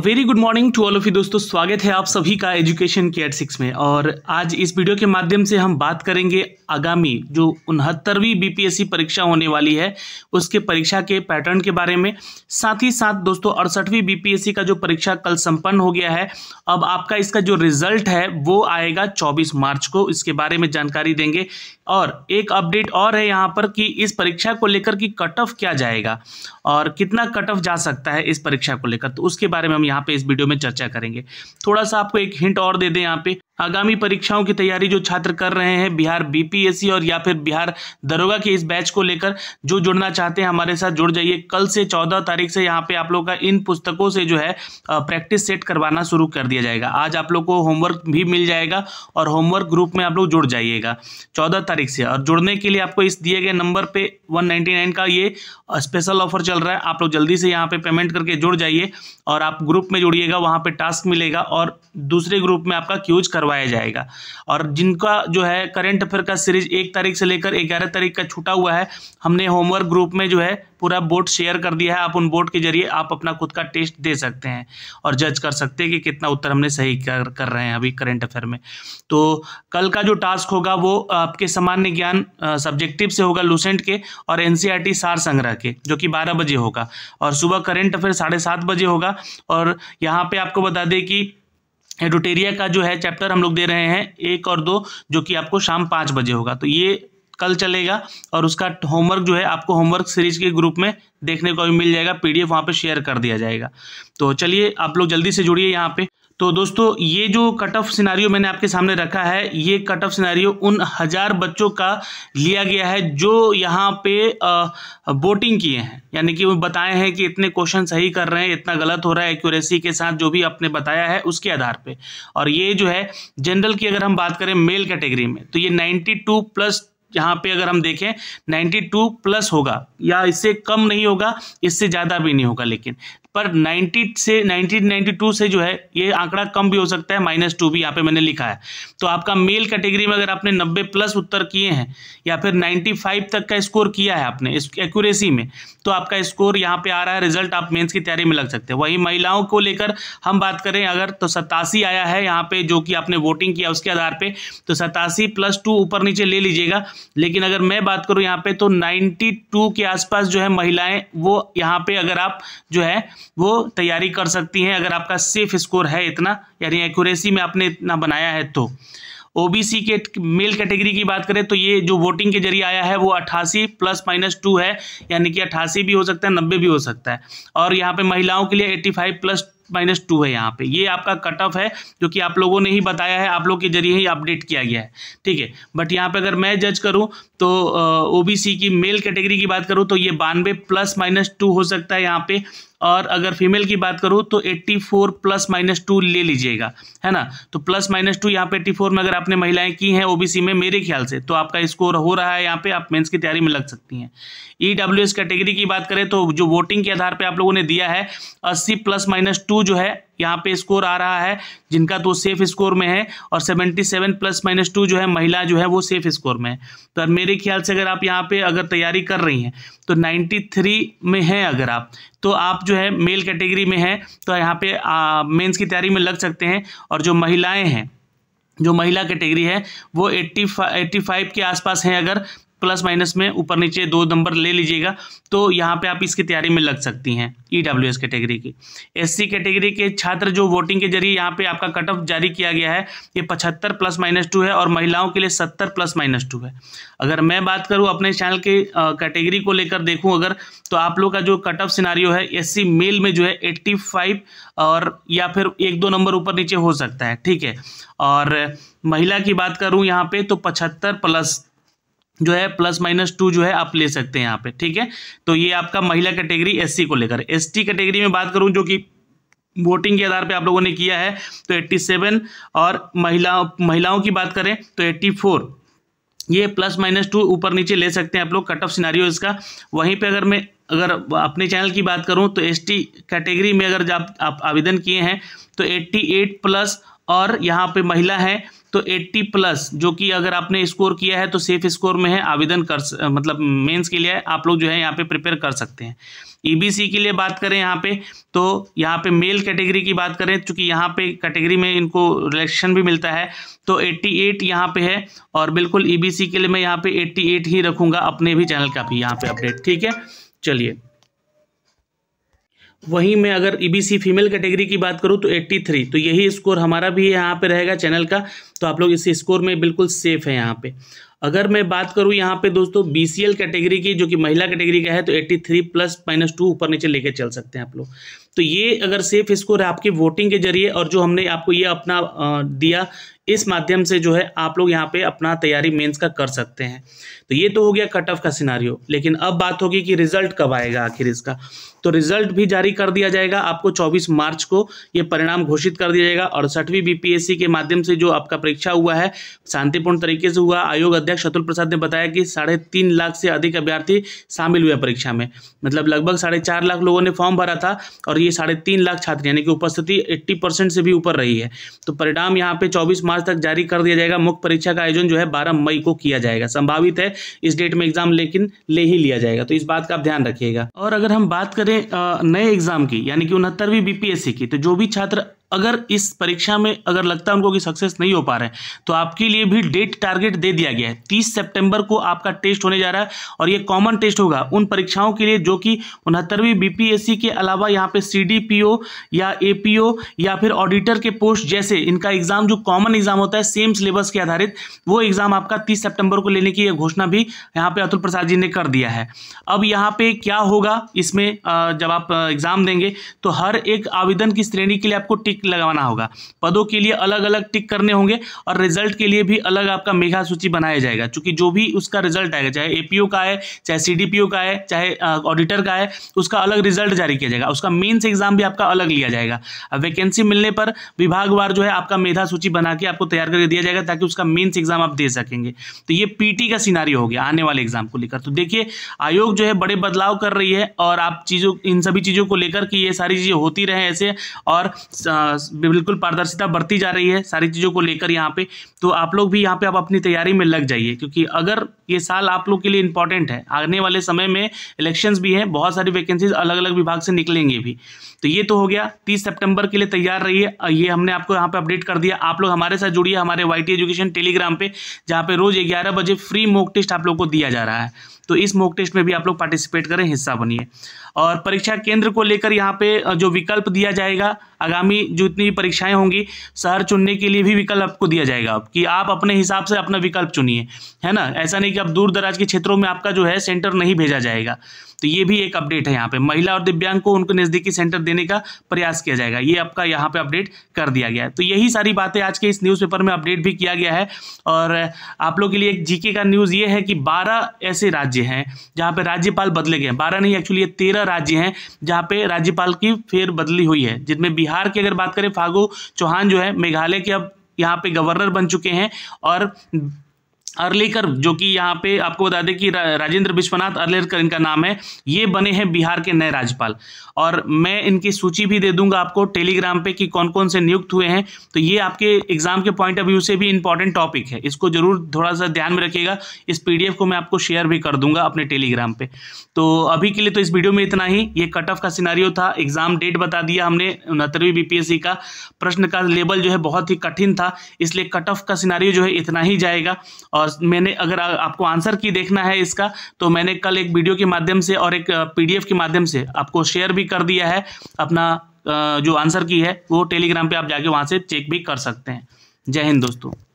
very good morning to all of you दोस्तों स्वागत है आप सभी का एजुकेशन के एट सिक्स में और आज इस वीडियो के माध्यम से हम बात करेंगे आगामी जो उनहत्तरवीं बीपीएससी परीक्षा होने वाली है उसके परीक्षा के पैटर्न के बारे में साथ ही साथ दोस्तों अड़सठवीं बीपीएससी का जो परीक्षा कल संपन्न हो गया है अब आपका इसका जो रिजल्ट है वो आएगा चौबीस मार्च को इसके बारे में जानकारी देंगे और एक अपडेट और है यहाँ पर कि इस परीक्षा को लेकर कि कट ऑफ क्या जाएगा और कितना कट ऑफ जा सकता है इस परीक्षा को लेकर तो उसके बारे में हम यहाँ पे इस वीडियो में चर्चा करेंगे थोड़ा सा आपको एक हिंट और दे दें यहाँ पे आगामी परीक्षाओं की तैयारी जो छात्र कर रहे हैं बिहार बीपीएससी और या फिर बिहार दरोगा के इस बैच को लेकर जो जुड़ना चाहते हैं हमारे साथ जुड़ जाइए कल से चौदह तारीख से यहाँ पे आप लोग का इन पुस्तकों से जो है प्रैक्टिस सेट करवाना शुरू कर दिया जाएगा आज आप लोग को होमवर्क भी मिल जाएगा और होमवर्क ग्रुप में आप लोग जुड़ जाइएगा चौदह तारीख से और जुड़ने के लिए आपको इस दिए गए नंबर पर वन का ये स्पेशल ऑफर चल रहा है आप लोग जल्दी से यहाँ पर पेमेंट करके जुड़ जाइए और आप ग्रुप में जुड़िएगा वहाँ पर टास्क मिलेगा और दूसरे ग्रुप में आपका क्यूज करवा करवाया जाएगा और जिनका जो है करेंट अफेयर का सीरीज एक तारीख से लेकर ग्यारह तारीख का छूटा हुआ है हमने होमवर्क ग्रुप में जो है पूरा बोर्ड शेयर कर दिया है आप उन बोर्ड के जरिए आप अपना खुद का टेस्ट दे सकते हैं और जज कर सकते हैं कि कितना उत्तर हमने सही कर कर रहे हैं अभी करेंट अफेयर में तो कल का जो टास्क होगा वो आपके सामान्य ज्ञान सब्जेक्टिव से होगा लूसेंट के और एन e सार संग्रह के जो कि बारह बजे होगा और सुबह करेंट अफेयर साढ़े सात बजे होगा और यहाँ पर आपको बता दें कि एडोटेरिया का जो है चैप्टर हम लोग दे रहे हैं एक और दो जो कि आपको शाम पाँच बजे होगा तो ये कल चलेगा और उसका होमवर्क जो है आपको होमवर्क सीरीज के ग्रुप में देखने को भी मिल जाएगा पीडीएफ वहाँ पे शेयर कर दिया जाएगा तो चलिए आप लोग जल्दी से जुड़िए यहाँ पे तो दोस्तों ये जो कट ऑफ सिनारियो मैंने आपके सामने रखा है ये कट ऑफ सिनारियो उन हज़ार बच्चों का लिया गया है जो यहाँ पे वोटिंग किए हैं यानी कि वो बताए हैं कि इतने क्वेश्चन सही कर रहे हैं इतना गलत हो रहा है एक्यूरेसी के साथ जो भी आपने बताया है उसके आधार पे और ये जो है जनरल की अगर हम बात करें मेल कैटेगरी में तो ये नाइन्टी प्लस यहाँ पे अगर हम देखें 92 प्लस होगा या इससे कम नहीं होगा इससे ज़्यादा भी नहीं होगा लेकिन पर 90 से 1992 से जो है ये आंकड़ा कम भी हो सकता है माइनस टू भी यहाँ पे मैंने लिखा है तो आपका मेल कैटेगरी में अगर आपने 90 प्लस उत्तर किए हैं या फिर 95 तक का स्कोर किया है आपने इस एक्यूरेसी में तो आपका स्कोर यहाँ पे आ रहा है रिजल्ट आप मेन्स की तैयारी में लग सकते हैं वही महिलाओं को लेकर हम बात करें अगर तो सतासी आया है यहाँ पे जो कि आपने वोटिंग किया उसके आधार पर तो सतासी प्लस टू ऊपर नीचे ले लीजिएगा लेकिन अगर मैं बात करूँ यहाँ पे तो नाइन्टी के आसपास जो है महिलाएं वो यहाँ पे अगर आप जो है वो तैयारी कर सकती हैं अगर आपका सेफ स्कोर है इतना यानी एक्यूरेसी में आपने इतना बनाया है तो ओबीसी के मेल कैटेगरी की बात करें तो ये जो वोटिंग के जरिए आया है वो अट्ठासी प्लस माइनस टू है यानी कि अट्ठासी भी हो सकता है नब्बे भी हो सकता है और यहाँ पे महिलाओं के लिए eighty five plus minus two है यहाँ पे ये आपका कट ऑफ है जो कि आप लोगों ने ही बताया है आप लोग के जरिए ही अपडेट किया गया है ठीक है बट यहाँ पे अगर मैं जज करूँ तो ओ की मेल कैटेगरी की बात करूँ तो ये बानवे प्लस माइनस टू हो सकता है यहाँ पे और अगर फीमेल की बात करूँ तो 84 प्लस माइनस टू ले लीजिएगा है ना तो प्लस माइनस टू यहाँ पे 84 में अगर आपने महिलाएं की हैं ओबीसी में मेरे ख्याल से तो आपका स्कोर हो रहा है यहाँ पे आप मेंस की तैयारी में लग सकती हैं ई e कैटेगरी की बात करें तो जो वोटिंग के आधार पर आप लोगों ने दिया है अस्सी प्लस माइनस टू टू जो है यहाँ पे स्कोर आ रहा है जिनका तो सेफ स्कोर में है और seventy seven plus minus two जो है महिला जो है वो सेफ स्कोर में है तो मेरे ख्याल से अगर आप यहाँ पे अगर तैयारी कर रही हैं तो नाइन्टी थ्री में है अगर आप तो आप जो है मेल कैटेगरी में है तो यहाँ पे मेंस की तैयारी में लग सकते हैं और जो महिलाएँ हैं जो महिला कैटेगरी है वो एट्टी एट्टी फाइव के आसपास हैं अगर प्लस माइनस में ऊपर नीचे दो नंबर ले लीजिएगा तो यहाँ पे आप इसकी तैयारी में लग सकती हैं ई डब्ल्यू एस कैटेगरी की एस सी कैटेगरी के छात्र जो वोटिंग के जरिए यहाँ पे आपका कट ऑफ जारी किया गया है ये पचहत्तर प्लस माइनस टू है और महिलाओं के लिए सत्तर प्लस माइनस टू है अगर मैं बात करूँ अपने चैनल के कैटेगरी को लेकर देखूँ अगर तो आप लोग का जो कट ऑफ सिनारियो है एस सी मेल में जो है एट्टी फाइव और या फिर एक दो नंबर ऊपर नीचे हो सकता है ठीक है और महिला की बात करूँ यहाँ पे तो पचहत्तर प्लस जो है प्लस माइनस टू जो है आप ले सकते हैं यहाँ पे ठीक है तो ये आपका महिला कैटेगरी एससी को लेकर एसटी कैटेगरी में बात करूँ जो कि वोटिंग के आधार पे आप लोगों ने किया है तो 87 और महिलाओं महिलाओं की बात करें तो 84 ये प्लस माइनस टू ऊपर नीचे ले सकते हैं आप लोग कट ऑफ सिनारी इसका वहीं पे अगर मैं अगर अपने चैनल की बात करूं तो एसटी कैटेगरी में अगर आप, आप आवेदन किए हैं तो 88 प्लस और यहाँ पे महिला है तो 80 प्लस जो कि अगर आपने स्कोर किया है तो सेफ स्कोर में है आवेदन कर मतलब मेंस के लिए आप लोग जो है यहाँ पे प्रिपेयर कर सकते हैं ईबीसी e के लिए बात करें यहाँ पे तो यहाँ पे मेल कैटेगरी की बात करें चूंकि यहाँ पे कैटेगरी में इनको रिलेक्शन भी मिलता है तो 88 एट यहाँ पे है और बिल्कुल ई e के लिए मैं यहाँ पे एट्टी ही रखूंगा अपने भी चैनल का भी यहाँ पे अपडेट ठीक है चलिए वहीं मैं अगर ईबीसी फीमेल कैटेगरी की बात करूं तो 83 तो यही स्कोर हमारा भी यहाँ पे रहेगा चैनल का तो आप लोग इस स्कोर में बिल्कुल सेफ है यहाँ पे अगर मैं बात करूं यहाँ पे दोस्तों बीसीएल कैटेगरी की जो कि महिला कैटेगरी का है तो 83 प्लस माइनस टू ऊपर नीचे लेके चल सकते हैं आप लोग तो ये अगर सेफ स्कोर है आपकी वोटिंग के जरिए और जो हमने आपको ये अपना दिया इस माध्यम से जो है आप लोग यहाँ पे अपना तैयारी मेंस का कर सकते हैं तो ये तो हो गया कट ऑफ का सिनारियो लेकिन अब बात होगी कि रिजल्ट कब आएगा आखिर इसका तो रिजल्ट भी जारी कर दिया जाएगा आपको 24 मार्च को ये परिणाम घोषित कर दिया जाएगा अड़सठवीं बीपीएससी के माध्यम से जो आपका परीक्षा हुआ है शांतिपूर्ण तरीके से हुआ आयोग अध्यक्ष अतुल प्रसाद ने बताया कि साढ़े तीन लाख से अधिक अभ्यर्थी शामिल हुए परीक्षा में मतलब लगभग साढ़े चार लाख लोगों ने फॉर्म भरा था और ये साढ़े तीन लाख छात्र यानी कि उपस्थिति 80 परसेंट से भी ऊपर रही है तो परिणाम यहाँ पे 24 मार्च तक जारी कर दिया जाएगा मुख्य परीक्षा का आयोजन जो है 12 मई को किया जाएगा संभावित है इस डेट में एग्जाम लेकिन ले ही लिया जाएगा तो इस बात का आप ध्यान रखिएगा और अगर हम बात करें नए एग्जाम की यानी कि उनहत्तरवीं बीपीएससी की तो जो भी छात्र अगर इस परीक्षा में अगर लगता है उनको कि सक्सेस नहीं हो पा रहे तो आपके लिए भी डेट टारगेट दे दिया गया है तीस सेप्टेम्बर को आपका टेस्ट होने जा रहा है और ये कॉमन टेस्ट होगा उन परीक्षाओं के लिए जो कि उनहत्तरवीं बीपीएससी के अलावा यहाँ पे सीडीपीओ या एपीओ या फिर ऑडिटर के पोस्ट जैसे इनका एग्जाम जो कॉमन एग्जाम होता है सेम सिलेबस के आधारित वो एग्जाम आपका तीस सेप्टेम्बर को लेने की घोषणा भी यहाँ पे अतुल प्रसाद जी ने कर दिया है अब यहाँ पे क्या होगा इसमें जब आप एग्जाम देंगे तो हर एक आवेदन की श्रेणी के लिए आपको टिक टिक लगाना होगा पदों के लिए अलग अलग टिक करने होंगे और रिजल्ट के लिए भी अलग आपका मेघा सूची बनाया जाएगा क्योंकि जो भी उसका रिजल्ट आएगा चाहे एपीओ का है चाहे सीडीपीओ का है चाहे ऑडिटर का है उसका अलग रिजल्ट जारी किया जाएगा उसका मेन्स एग्जाम भी आपका अलग लिया जाएगा अब वैकेंसी मिलने पर विभागवार जो है आपका मेधा सूची बना के आपको तैयार करके दिया जाएगा ताकि उसका मेन्स एग्जाम आप दे सकेंगे तो ये पीटी का सिनारी हो गया आने वाले एग्जाम को लेकर तो देखिए आयोग जो है बड़े बदलाव कर रही है और आप चीज़ों इन सभी चीज़ों को लेकर कि ये सारी चीज़ें होती रहे ऐसे और बिल्कुल पारदर्शिता बढ़ती जा रही है सारी चीज़ों को लेकर यहाँ पे तो आप लोग भी यहाँ पे आप अपनी तैयारी में लग जाइए क्योंकि अगर ये साल आप लोग के लिए इंपॉर्टेंट है आने वाले समय में इलेक्शंस भी हैं बहुत सारी वैकेंसीज अलग अलग विभाग से निकलेंगे भी तो ये तो हो गया तीस सेप्टेम्बर के लिए तैयार रहिए ये हमने आपको यहाँ पर अपडेट कर दिया आप लोग हमारे साथ जुड़िए हमारे वाई एजुकेशन टेलीग्राम पर जहाँ पर रोज़ ग्यारह बजे फ्री मोक टेस्ट आप लोग को दिया जा रहा है तो इस मॉक टेस्ट में भी आप लोग पार्टिसिपेट करें हिस्सा बनिए और परीक्षा केंद्र को लेकर यहाँ पे जो विकल्प दिया जाएगा आगामी जितनी परीक्षाएं होंगी शहर चुनने के लिए भी विकल्प आपको दिया जाएगा कि आप अपने हिसाब से अपना विकल्प चुनिए है ना ऐसा नहीं कि आप दूर दराज के क्षेत्रों में आपका जो है सेंटर नहीं भेजा जाएगा तो ये भी एक अपडेट है यहाँ पे महिला और दिव्यांग को उनको नज़दीकी सेंटर देने का प्रयास किया जाएगा ये आपका यहाँ पे अपडेट कर दिया गया है तो यही सारी बातें आज के इस न्यूज़पेपर में अपडेट भी किया गया है और आप लोग के लिए एक जीके का न्यूज़ ये है कि बारह ऐसे राज्य हैं जहाँ पे राज्यपाल बदले गए हैं बारह नहीं एक्चुअली ये तेरह राज्य हैं जहाँ पे राज्यपाल की बदली हुई है जिनमें बिहार की अगर बात करें फागू चौहान जो है मेघालय के अब यहाँ पे गवर्नर बन चुके हैं और अर्लेकर जो कि यहाँ पे आपको बता दें कि राजेंद्र विश्वनाथ अर्लेकर इनका नाम है ये बने हैं बिहार के नए राज्यपाल और मैं इनकी सूची भी दे दूंगा आपको टेलीग्राम पे कि कौन कौन से नियुक्त हुए हैं तो ये आपके एग्जाम के पॉइंट ऑफ व्यू से भी इंपॉर्टेंट टॉपिक है इसको जरूर थोड़ा सा ध्यान में रखिएगा इस पी को मैं आपको शेयर भी कर दूंगा अपने टेलीग्राम पर तो अभी के लिए तो इस वीडियो में इतना ही ये कट ऑफ का सिनारियो था एग्जाम डेट बता दिया हमने उनहत्तरवीं बी का प्रश्न का लेवल जो है बहुत ही कठिन था इसलिए कट ऑफ का सिनारियो जो है इतना ही जाएगा और और मैंने अगर आपको आंसर की देखना है इसका तो मैंने कल एक वीडियो के माध्यम से और एक पीडीएफ के माध्यम से आपको शेयर भी कर दिया है अपना जो आंसर की है वो टेलीग्राम पे आप जाके वहाँ से चेक भी कर सकते हैं जय हिंद दोस्तों